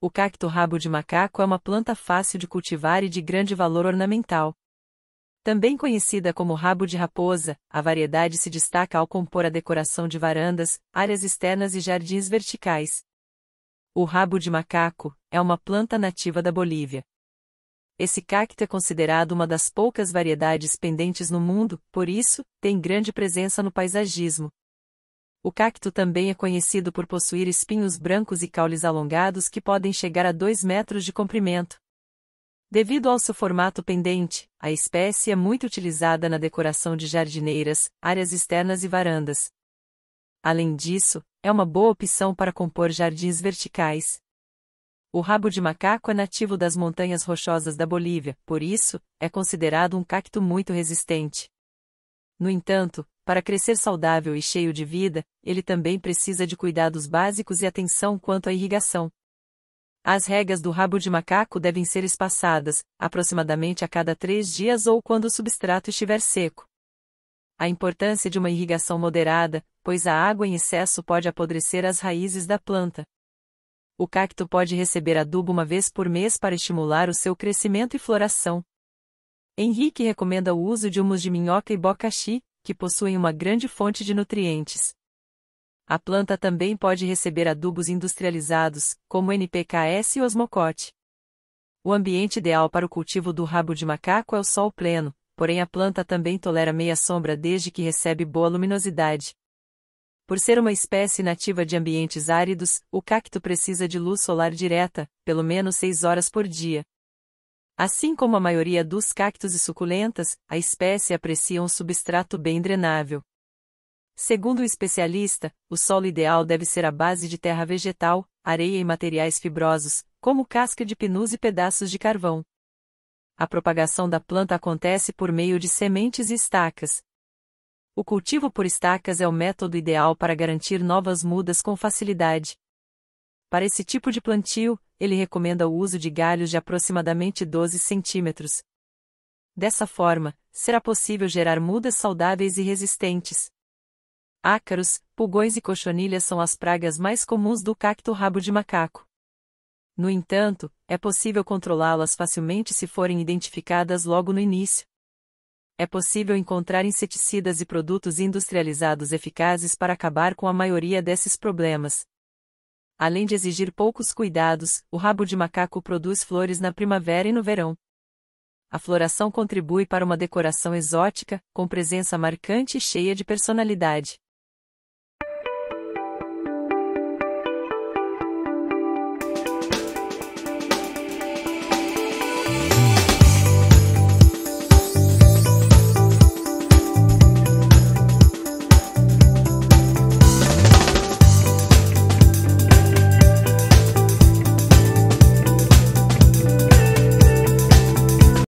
O cacto rabo de macaco é uma planta fácil de cultivar e de grande valor ornamental. Também conhecida como rabo de raposa, a variedade se destaca ao compor a decoração de varandas, áreas externas e jardins verticais. O rabo de macaco é uma planta nativa da Bolívia. Esse cacto é considerado uma das poucas variedades pendentes no mundo, por isso, tem grande presença no paisagismo. O cacto também é conhecido por possuir espinhos brancos e caules alongados que podem chegar a 2 metros de comprimento. Devido ao seu formato pendente, a espécie é muito utilizada na decoração de jardineiras, áreas externas e varandas. Além disso, é uma boa opção para compor jardins verticais. O rabo de macaco é nativo das montanhas rochosas da Bolívia, por isso, é considerado um cacto muito resistente. No entanto, para crescer saudável e cheio de vida, ele também precisa de cuidados básicos e atenção quanto à irrigação. As regas do rabo de macaco devem ser espaçadas, aproximadamente a cada três dias ou quando o substrato estiver seco. A importância de uma irrigação moderada, pois a água em excesso pode apodrecer as raízes da planta. O cacto pode receber adubo uma vez por mês para estimular o seu crescimento e floração. Henrique recomenda o uso de humus de minhoca e bocaxi, que possuem uma grande fonte de nutrientes. A planta também pode receber adubos industrializados, como NPKS e osmocote. O ambiente ideal para o cultivo do rabo de macaco é o sol pleno, porém a planta também tolera meia sombra desde que recebe boa luminosidade. Por ser uma espécie nativa de ambientes áridos, o cacto precisa de luz solar direta, pelo menos 6 horas por dia. Assim como a maioria dos cactos e suculentas, a espécie aprecia um substrato bem drenável. Segundo o especialista, o solo ideal deve ser a base de terra vegetal, areia e materiais fibrosos, como casca de pinus e pedaços de carvão. A propagação da planta acontece por meio de sementes e estacas. O cultivo por estacas é o método ideal para garantir novas mudas com facilidade. Para esse tipo de plantio, ele recomenda o uso de galhos de aproximadamente 12 centímetros. Dessa forma, será possível gerar mudas saudáveis e resistentes. Ácaros, pulgões e cochonilhas são as pragas mais comuns do cacto rabo de macaco. No entanto, é possível controlá-las facilmente se forem identificadas logo no início. É possível encontrar inseticidas e produtos industrializados eficazes para acabar com a maioria desses problemas além de exigir poucos cuidados, o rabo de macaco produz flores na primavera e no verão. A floração contribui para uma decoração exótica, com presença marcante e cheia de personalidade.